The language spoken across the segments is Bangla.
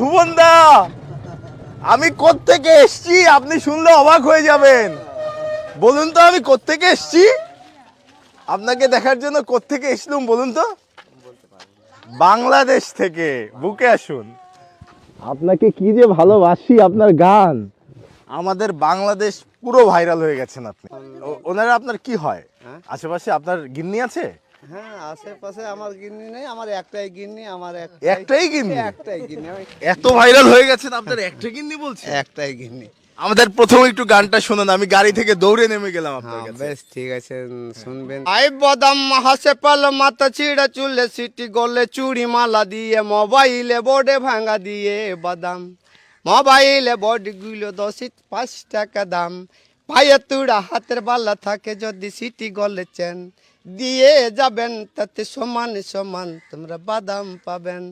ভুবনদা আমি থেকে এসছি আপনি শুনলে অবাক হয়ে যাবেন বলুন তো আমি কোত্থেকে এসছি আপনাকে দেখার জন্য কোত্থেকে এসলুম বলুন তো বাংলাদেশ থেকে বুকে আসুন আপনাকে কি যে ভালোবাসি আপনার গান আমাদের বাংলাদেশ পুরো ভাইরাল হয়ে গেছেন আপনি ওনারা আপনার কি হয় হ্যাঁ? আশেপাশে আপনার গিন্নি আছে হ্যাঁ আশেপাশে আমার একটাই একটা আমাদের একটু গানটা শুনুন আমি গাড়ি থেকে দৌড়ে নেমে গেলাম হ্যাঁ, বেশ ঠিক আছে শুনবেন আই বদাম হাসে পাল মাথা চিড়া চুলে সিটি গলে চুড়ি মালা দিয়ে মোবাইলে বোর্ডে ভাঙা দিয়ে বাদাম মোবাইলে গুলো দশ পাঁচ টাকা দাম পায়ে তুড়া হাতের বালা থাকে যদি সিটি গলে চেন দিয়ে যাবেন তাতে সমান সমান তোমরা বাদাম পাবেন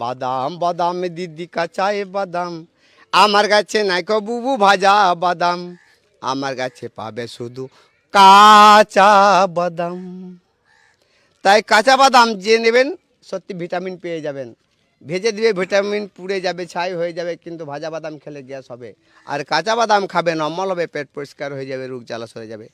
বাদাম বাদাম দিদি কাঁচায় বাদাম আমার কাছে নাই বুবু ভাজা বাদাম আমার কাছে পাবে শুধু কাঁচা বাদাম তাই কাঁচা বাদাম যে নেবেন সত্যি ভিটামিন পেয়ে যাবেন ভেজে দিবে ভিটামিন পুড়ে যাবে ছাই হয়ে যাবে কিন্তু ভাজা বাদাম খেলে গ্যাস হবে আর কাঁচা বাদাম খাবে নর্মাল হবে পেট পরিষ্কার হয়ে যাবে রোগ জ্বালা সরে যাবে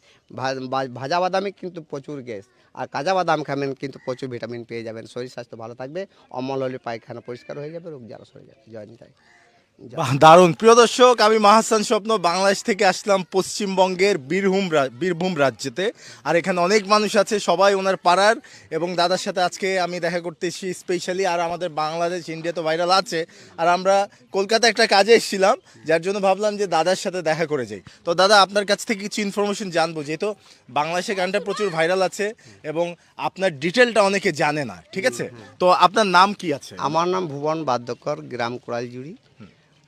ভাজা বাদামে কিন্তু প্রচুর গ্যাস আর কাঁচা বাদাম খাবেন কিন্তু প্রচুর ভিটামিন পেয়ে যাবেন শরীর স্বাস্থ্য ভালো থাকবে অমল হলে পায়খানা পরিষ্কার হয়ে যাবে রোগ জ্বালা সরে যাবে জয়নিতায় দারুণ প্রিয় দর্শক আমি মাহাসান স্বপ্ন বাংলাদেশ থেকে আসলাম পশ্চিমবঙ্গের বীরভূম বীরভূম রাজ্যেতে আর এখানে অনেক মানুষ আছে সবাই ওনার পাড়ার এবং দাদার সাথে আজকে আমি দেখা করতে এসেছি স্পেশালি আর আমাদের বাংলাদেশ ইন্ডিয়া তো ভাইরাল আছে আর আমরা কলকাতা একটা কাজে এসেছিলাম যার জন্য ভাবলাম যে দাদার সাথে দেখা করে যাই তো দাদা আপনার কাছ থেকে কিছু ইনফরমেশন জানবো যেহেতু বাংলাদেশে গানটা প্রচুর ভাইরাল আছে এবং আপনার ডিটেলটা অনেকে জানে না ঠিক আছে তো আপনার নাম কি আছে আমার নাম ভুবন বাদ্যকর গ্রাম কোড়ালজুড়ি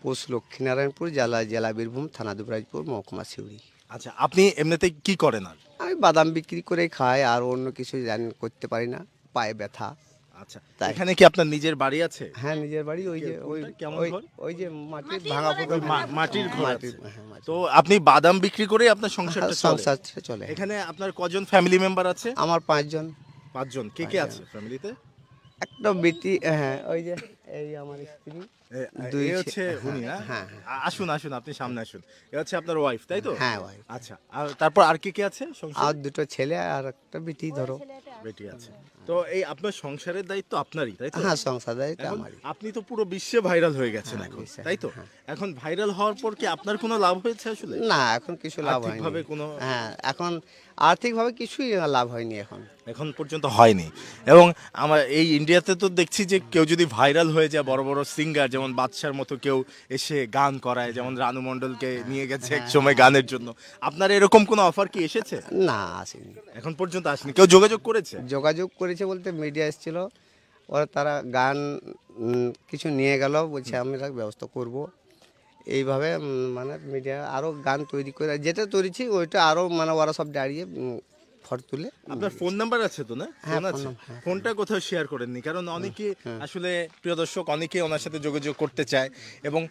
পোস্ট লক্ষ্মীনারায়ণপুর জেলা জেলা বীরভূম থানা দুবরাজপুর মহকুমা সিউড়ি আচ্ছা আপনি এমনিতে কি করেন আর আমি বাদাম বিক্রি করে খাই আর অন্য কিছু জানি করতে পারি না পায়ে ব্যথা আচ্ছা এখানে কি আপনার নিজের বাড়ি আছে হ্যাঁ নিজের বাড়ি ওই যে ওই কেমন ওই যে মাটির ভাঙা পোকা মাটির ঘর হ্যাঁ, তো আপনি বাদাম বিক্রি করে আপনার সংসারটা হ্যাঁ, সংসার চলে হ্যাঁ। এখানে আপনার কজন ফ্যামিলি মেম্বার আছে আমার পাঁচজন পাঁচজন কে কে আছে ফ্যামিলিতে একটা বেটি হ্যাঁ ওই যে এই আমার স্ত্রী দুই হচ্ছে হ্যাঁ, উনি হ্যাঁ? হ্যাঁ, আসুন আসুন আপনি সামনে আসুন এ হচ্ছে আপনার ওয়াইফ তাই তো হ্যাঁ wife। আচ্ছা আর তারপর আর কি কি আছে আর দুটো ছেলে আর একটা বেটি ধরো বেটি আছে তো এই আপনার সংসারের দায়িত্ব আপনারই তাই তো হ্যাঁ সংসার দায়িত্ব এখন আপনি তো পুরো বিশ্বে ভাইরাল হয়ে গেছেন এখন তাই তো এখন ভাইরাল হওয়ার পর কি আপনার কোনো লাভ হয়েছে আসলে না এখন কিছু লাভ হয়নি আর্থিকভাবে কোনো- হ্যাঁ এখন আর্থিকভাবে কিছুই লাভ হয়নি এখন এখন পর্যন্ত হয়নি এবং আমার এই ইন্ডিয়াতে তো দেখছি যে কেউ যদি ভাইরাল হয়ে হয়ে যায় বড় বড় সিঙ্গার যেমন বাদশার মতো কেউ এসে গান করায় যেমন রানু মণ্ডলকে নিয়ে গেছে হ্যাঁ। এক সময় গানের জন্য আপনার এরকম কোনো অফার কি এসেছে না আসেনি এখন পর্যন্ত আসেনি কেউ যোগাযোগ করেছে যোগাযোগ করেছে বলতে মিডিয়া এসেছিল ওরা তারা গান কিছু নিয়ে গেল বলছে তার ব্যবস্থা করব এইভাবে মানে মিডিয়া আরও গান তৈরি করে যেটা তৈরিছি ওইটা আরও মানে ওরা সব দাঁড়িয়ে ফটো তুলে আপনার ফোন নাম্বার আছে তো না হ্যাঁ, ফোন আছে হ্যাঁ, ফোনটা কোথাও শেয়ার করেননি কারণ অনেকে হ্যাঁ, আসলে প্রিয় দর্শক অনেকে ওনার সাথে যোগাযোগ করতে চায় এবং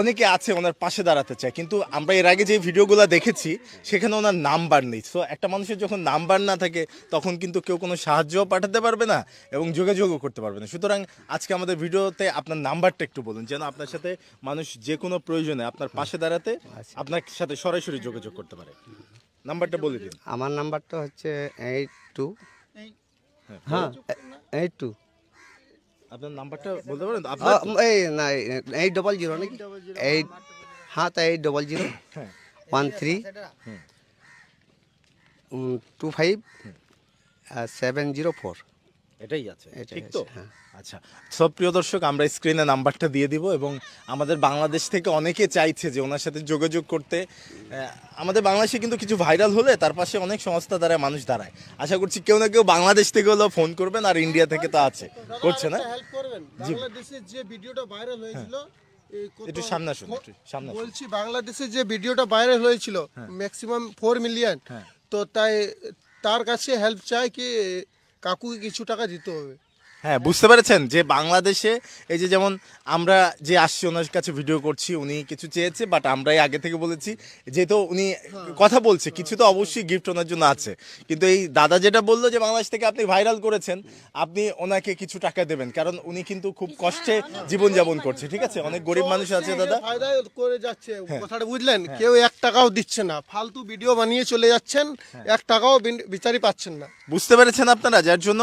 অনেকে আছে ওনার পাশে দাঁড়াতে চায় কিন্তু আমরা এর আগে যে ভিডিওগুলো দেখেছি সেখানে ওনার নাম্বার নেই তো একটা মানুষের যখন নাম্বার না থাকে তখন কিন্তু কেউ কোনো সাহায্যও পাঠাতে পারবে না এবং যোগাযোগও করতে পারবে না সুতরাং আজকে আমাদের ভিডিওতে আপনার নাম্বারটা একটু বলুন যেন আপনার সাথে মানুষ যে কোনো প্রয়োজনে আপনার পাশে দাঁড়াতে আচ্ছা। আপনার সাথে সরাসরি যোগাযোগ করতে পারে নাম্বারটা বলে দিন আমার নাম্বারটা হচ্ছে এইট টু হ্যাঁ, হ্যাঁ এইট টু আপনার নাম্বারটা বলতে পারেন এই না এইট ডবল জিরো নাকি এইট হ্যাঁ তা এইট ডবল জিরো হ্যাঁ। One three two five seven zero four এটাই আছে ঠিক তো হ্যাঁ। আচ্ছা সব প্রিয় দর্শক আমরা স্ক্রিনে নাম্বারটা দিয়ে দিব এবং আমাদের বাংলাদেশ থেকে অনেকে চাইছে যে ওনার সাথে যোগাযোগ করতে আমাদের বাংলাদেশে কিন্তু কিছু ভাইরাল হলে তার পাশে অনেক সংস্থা দ্বারা মানুষ দাঁড়ায় আশা করছি কেউ না কেউ বাংলাদেশ থেকে হলেও ফোন করবেন আর ইন্ডিয়া থেকে তো আছে করছে না হ্যাঁ, জি যে ভিডিওটা ভাইরাল হ্যাঁ। হয়েছিল একটু সামনে আসুন সামনে বলছি বাংলাদেশে যে ভিডিওটা ভাইরাল হয়েছিল ম্যাক্সিমাম ফোর মিলিয়ন তো তাই তার কাছে হেল্প চাই কি কাকুকে কিছু টাকা দিতে হবে হ্যাঁ বুঝতে পেরেছেন যে বাংলাদেশে এই যে যেমন আমরা যে আসছি ওনার কাছে ভিডিও করছি উনি কিছু চেয়েছে বাট আমরাই আগে থেকে বলেছি যেহেতু উনি কথা বলছে কিছু তো অবশ্যই গিফট ওনার জন্য আছে কিন্তু এই দাদা যেটা বললো যে বাংলাদেশ থেকে আপনি ভাইরাল করেছেন আপনি ওনাকে কিছু টাকা দেবেন কারণ উনি কিন্তু খুব কষ্টে হ্যাঁ, জীবন যাপন করছে ঠিক আছে অনেক গরিব মানুষ আছে দাদা করে যাচ্ছে হ্যাঁ, হ্যাঁ। কথাটা বুঝলেন কেউ এক টাকাও দিচ্ছে না ফালতু ভিডিও বানিয়ে চলে যাচ্ছেন এক টাকাও বিচারই পাচ্ছেন না বুঝতে পেরেছেন আপনারা যার জন্য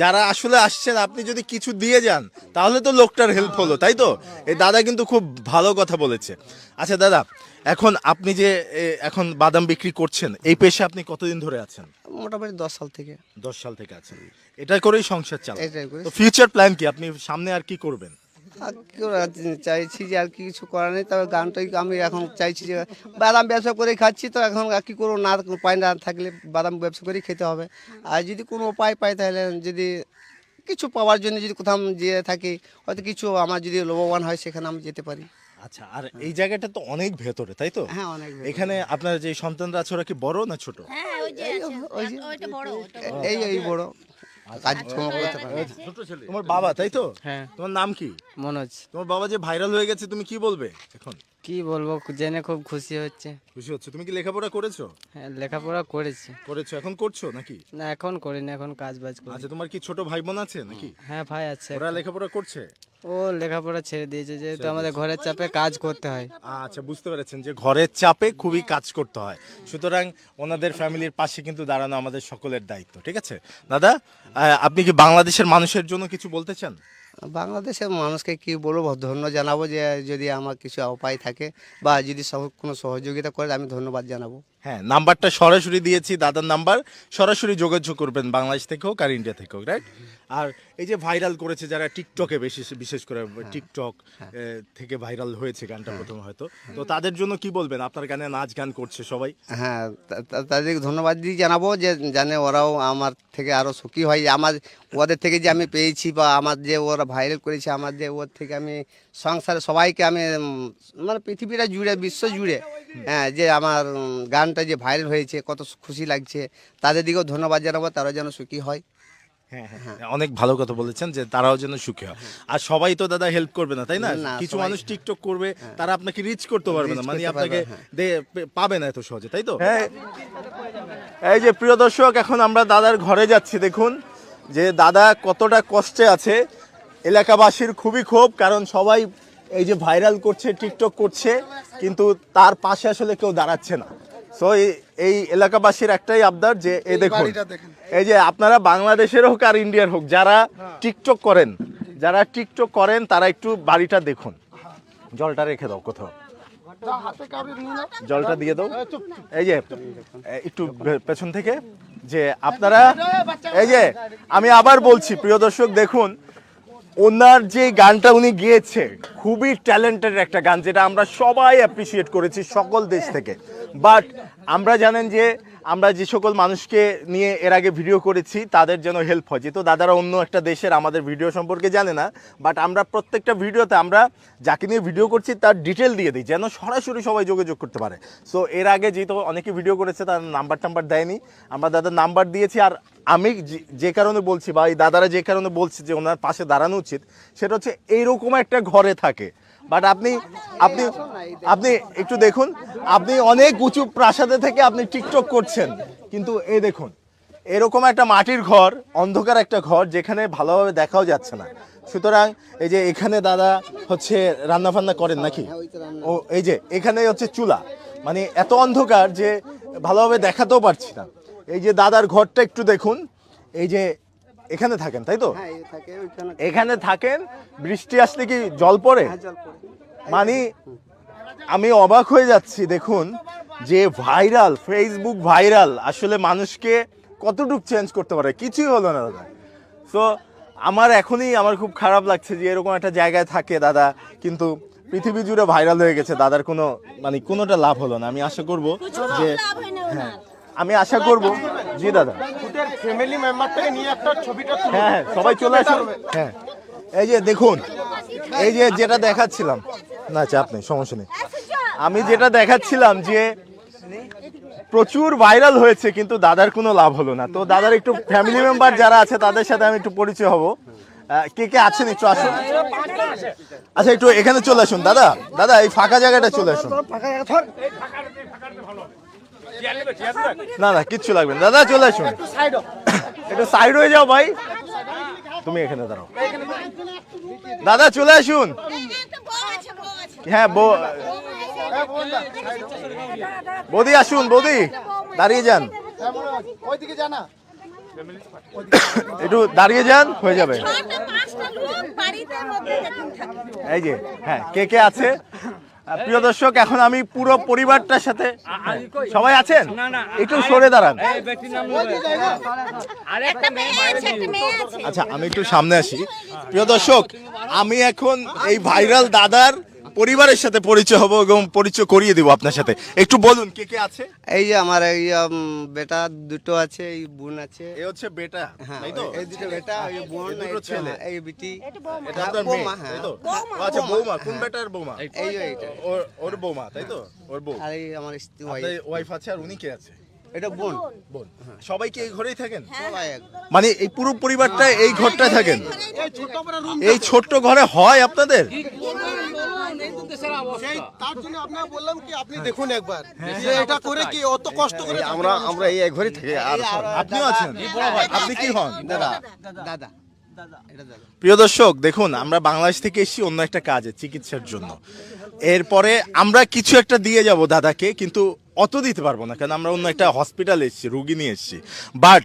যারা আসলে আসছেন আপনি যদি কিছু দিয়ে যান তাহলে তো লোকটার হেল্প হলো তাই তো এই দাদা কিন্তু খুব ভালো কথা বলেছে আচ্ছা দাদা এখন আপনি যে এখন বাদাম বিক্রি করছেন এই পেশে আপনি কতদিন ধরে আছেন মোটামুটি দশ সাল থেকে দশ সাল থেকে আছেন এটা করেই সংসার চাল এটাই ফিউচার প্ল্যান কি আপনি সামনে আর কি করবেন আর কি করে চাইছি যে আর কি কিছু করার নেই তবে গানটাই আমি এখন চাইছি যে বাদাম ব্যবসা করে খাচ্ছি তো এখন আর কি করবো না কোনো উপায় না থাকলে বাদাম ব্যবসা করেই খেতে হবে আর যদি কোনো উপায় পাই তাহলে যদি কিছু পাওয়ার জন্য যদি কোথাও যেয়ে থাকি হয়তো কিছু আমার যদি লোভবান হয় সেখানে আমি যেতে পারি আচ্ছা আর এই জায়গাটা তো অনেক ভেতরে তাই তো হ্যাঁ অনেক এখানে আপনার যে সন্তানরা আছে ওরা কি বড় না ছোট এই এই বড় আচ্ছা। আচ্ছা, আচ্ছা। তোমার বাবা তাই তো হ্যাঁ তোমার নাম কি মনোজ তোমার বাবা যে ভাইরাল হয়ে গেছে তুমি কি বলবে এখন কি বলবো জেনে খুব খুশি হচ্ছে খুশি হচ্ছে তুমি কি লেখাপড়া করেছো হ্যাঁ লেখাপড়া করেছি করেছো এখন করছো নাকি না এখন করি না এখন কাজ বাজ করি আচ্ছা তোমার কি ছোট ভাই বোন আছে নাকি হ্যাঁ ভাই আছে ওরা লেখাপড়া করছে ও লেখাপড়া ছেড়ে দিয়েছে যেহেতু আমাদের ঘরের চাপে কাজ করতে হয় আচ্ছা বুঝতে পেরেছেন যে ঘরের চাপে খুবই কাজ করতে হয় সুতরাং ওনাদের ফ্যামিলির পাশে কিন্তু দাঁড়ানো আমাদের সকলের দায়িত্ব ঠিক আছে দাদা আপনি কি বাংলাদেশের মানুষের জন্য কিছু বলতে চান বাংলাদেশের মানুষকে কি বলবো ধন্য জানাবো যে যদি আমার কিছু উপায় থাকে বা যদি কোনো সহযোগিতা করে আমি ধন্যবাদ জানাবো হ্যাঁ নাম্বারটা সরাসরি দিয়েছি দাদার নাম্বার সরাসরি যোগাযোগ করবেন বাংলাদেশ থেকে হোক আর ইন্ডিয়া থেকে হোক রাইট আর এই যে ভাইরাল করেছে যারা টিকটকে বেশি বিশেষ করে হ্যাঁ। টিকটক হ্যাঁ। থেকে ভাইরাল হয়েছে গানটা হ্যাঁ। প্রথম হয়তো তো তাদের জন্য কি বলবেন আপনার গানে নাচ গান করছে সবাই হ্যাঁ তাদেরকে ধন্যবাদ দিয়ে জানাবো যে জানে ওরাও আমার থেকে আরও সুখী হয় আমার ওদের থেকে যে আমি পেয়েছি বা আমার যে ওরা ভাইরাল করেছে আমার যে ওর থেকে আমি সংসারে সবাইকে আমি মানে পৃথিবীটা জুড়ে বিশ্ব জুড়ে হ্যাঁ যে আমার গান গানটা যে ভাইরাল হয়েছে কত খুশি লাগছে তাদের দিকেও ধন্যবাদ জানাবো তারা যেন সুখী হয় হ্যাঁ, হ্যাঁ, হ্যাঁ। অনেক ভালো কথা বলেছেন যে তারাও যেন সুখী হয় আর সবাই তো দাদা হেল্প করবে না তাই না কিছু মানুষ টিকটক করবে তারা আপনাকে রিচ করতে পারবে না মানে আপনাকে পাবে না এত সহজে তাই তো এই যে প্রিয় দর্শক এখন আমরা দাদার ঘরে যাচ্ছি দেখুন যে দাদা কতটা কষ্টে আছে এলাকাবাসীর খুবই ক্ষোভ কারণ সবাই এই যে ভাইরাল করছে টিকটক করছে কিন্তু তার পাশে আসলে কেউ দাঁড়াচ্ছে না সো এই এলাকাবাসীর একটাই আবদার যে এই দেখুন এই যে আপনারা বাংলাদেশের হোক আর ইন্ডিয়ার হোক যারা হ্যাঁ। টিকটক করেন যারা টিকটক করেন তারা একটু বাড়িটা দেখুন জলটা রেখে দাও কোথাও জলটা দিয়ে দাও হ্যাঁ, এই যে একটু পেছন থেকে যে আপনারা এই যে আমি আবার বলছি প্রিয় দর্শক দেখুন ওনার যে গানটা উনি গিয়েছে খুবই ট্যালেন্টেড একটা গান যেটা আমরা সবাই অ্যাপ্রিসিয়েট করেছি সকল দেশ থেকে বাট আমরা জানেন যে আমরা যে সকল মানুষকে নিয়ে এর আগে ভিডিও করেছি তাদের যেন হেল্প হয় যেহেতু দাদারা অন্য একটা দেশের আমাদের ভিডিও সম্পর্কে জানে না বাট আমরা প্রত্যেকটা ভিডিওতে আমরা যাকে নিয়ে ভিডিও করছি তার ডিটেল দিয়ে দিই যেন সরাসরি সবাই যোগাযোগ করতে পারে সো এর আগে যেহেতু অনেকে ভিডিও করেছে তার নাম্বার টাম্বার দেয়নি আমরা দাদার নাম্বার দিয়েছি আর আমি যে কারণে বলছি বা এই দাদারা যে কারণে বলছি যে ওনার পাশে দাঁড়ানো উচিত সেটা হচ্ছে এইরকম একটা ঘরে থাকে বাট আপনি আপনি আপনি একটু দেখুন আপনি অনেক উঁচু প্রাসাদে থেকে আপনি টিকটক করছেন কিন্তু এই দেখুন এরকম একটা মাটির ঘর অন্ধকার একটা ঘর যেখানে ভালোভাবে দেখাও যাচ্ছে না সুতরাং এই যে এখানে দাদা হচ্ছে রান্না ফান্না করেন নাকি হ্যাঁ, ও এই যে এখানে হচ্ছে চুলা মানে এত অন্ধকার যে ভালোভাবে দেখাতেও পারছি না এই যে দাদার ঘরটা একটু দেখুন এই যে এখানে থাকেন তাই তো হ্যাঁ, এখানে থাকেন বৃষ্টি আসলে কি জল পড়ে মানে আমি অবাক হয়ে যাচ্ছি দেখুন যে ভাইরাল ফেসবুক ভাইরাল আসলে মানুষকে কতটুকু চেঞ্জ করতে পারে কিছুই হলো না দাদা সো আমার এখনই আমার খুব খারাপ লাগছে যে এরকম একটা জায়গায় থাকে দাদা কিন্তু পৃথিবী জুড়ে ভাইরাল হয়ে গেছে দাদার কোনো মানে কোনোটা লাভ হলো না আমি আশা করব যে হ্যাঁ আমি আশা করব জি দাদা ওদের হ্যাঁ, হ্যাঁ সবাই চলে আসুন হ্যাঁ এই যে দেখুন এই যে যেটা দেখাচ্ছিলাম না চাপ আচ্ছা, নেই সমস্যা নেই আমি যেটা দেখাচ্ছিলাম যে প্রচুর ভাইরাল হয়েছে কিন্তু দাদার কোনো লাভ হলো না তো দাদার একটু ফ্যামিলি মেম্বার যারা আছে তাদের সাথে আমি একটু পরিচয় হব কে কে আছেন একটু আসুন আচ্ছা একটু এখানে চলে আসুন দাদা দাদা এই ফাঁকা জায়গাটা চলে আসুন না না কিচ্ছু লাগবে না দাদা চলে আসুন একটু সাইড হয়ে যাও ভাই তুমি এখানে দাঁড়াও দাদা চলে আসুন হ্যাঁ বৌদি আসুন বৌদি দাঁড়িয়ে যান একটু দাঁড়িয়ে যান হয়ে যাবে এই যে হ্যাঁ কে কে আছে প্রিয় দর্শক এখন আমি পুরো পরিবারটার সাথে সবাই আছেন একটু সরে দাঁড়ান আচ্ছা আমি একটু সামনে আসি প্রিয় দর্শক আমি এখন এই ভাইরাল দাদার পরিবারের সাথে পরিচয় হব এবং পরিচয় করিয়ে দেবো আপনার সাথে একটু বলুন কে কে আছে এই যে আমার এই বেটা দুটো আছে এই বোন আছে এ হচ্ছে বেটা হ্যাঁ তাই তো এই দুটো বেটা এই বোন এই দুটো ছেলে। এই বিটি এটা আপনার মেয়ে বৌমা, হ্যাঁ। তাই তো আচ্ছা বৌমা কোন হ্যাঁ। বেটার বৌমা এই এইটা ওর- বৌমা তাই তো ওর বউ আর এই আমার স্ত্রী ভাই ওয়াইফ আছে আর উনি কে আছে এটা বোন বোন সবাই কি এই ঘরেই থাকেন হ্যাঁ, সবাই হ্যাঁ। এক। মানে এই পুরো পরিবারটা এই ঘরটায় থাকেন এই ছোট ঘরে হয় আপনাদের ঘরে হ্যাঁ। হ্যাঁ, হ্যাঁ, আপনিও আছেন আপনি কি হন দাদা দাদা প্রিয় দর্শক দেখুন আমরা বাংলাদেশ থেকে এসেছি অন্য একটা কাজে চিকিৎসার জন্য এরপরে আমরা কিছু একটা দিয়ে যাব দাদাকে কিন্তু অত দিতে পারবো না কারণ আমরা অন্য একটা হসপিটাল এসেছি রুগী নিয়ে এসেছি বাট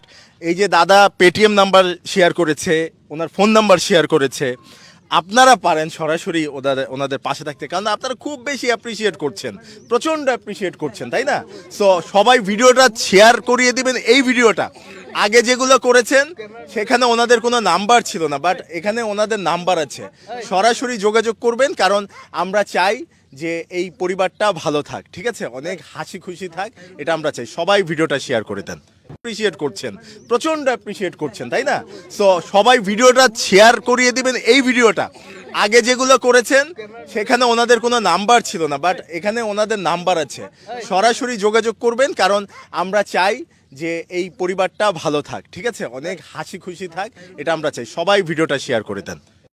এই যে দাদা পেটিএম নাম্বার শেয়ার করেছে ওনার ফোন নাম্বার শেয়ার করেছে আপনারা পারেন সরাসরি ওদের ওনাদের পাশে থাকতে কারণ আপনারা খুব বেশি অ্যাপ্রিসিয়েট করছেন প্রচণ্ড অ্যাপ্রিসিয়েট করছেন তাই না সো সবাই ভিডিওটা শেয়ার করিয়ে দিবেন এই ভিডিওটা আগে যেগুলো করেছেন সেখানে ওনাদের কোনো নাম্বার ছিল না বাট এখানে ওনাদের নাম্বার আছে সরাসরি যোগাযোগ করবেন কারণ আমরা চাই যে এই পরিবারটা ভালো থাক ঠিক আছে অনেক হাসি খুশি থাক এটা আমরা চাই সবাই ভিডিওটা শেয়ার করে দেন অ্যাপ্রিসিয়েট করছেন প্রচণ্ড অ্যাপ্রিসিয়েট করছেন তাই না সো সবাই ভিডিওটা শেয়ার করিয়ে দিবেন এই ভিডিওটা আগে যেগুলো করেছেন সেখানে ওনাদের কোনো নাম্বার ছিল না বাট এখানে ওনাদের নাম্বার আছে সরাসরি যোগাযোগ করবেন কারণ আমরা চাই যে এই পরিবারটা ভালো থাক ঠিক আছে অনেক হাসি খুশি থাক এটা আমরা চাই সবাই ভিডিওটা শেয়ার করে দেন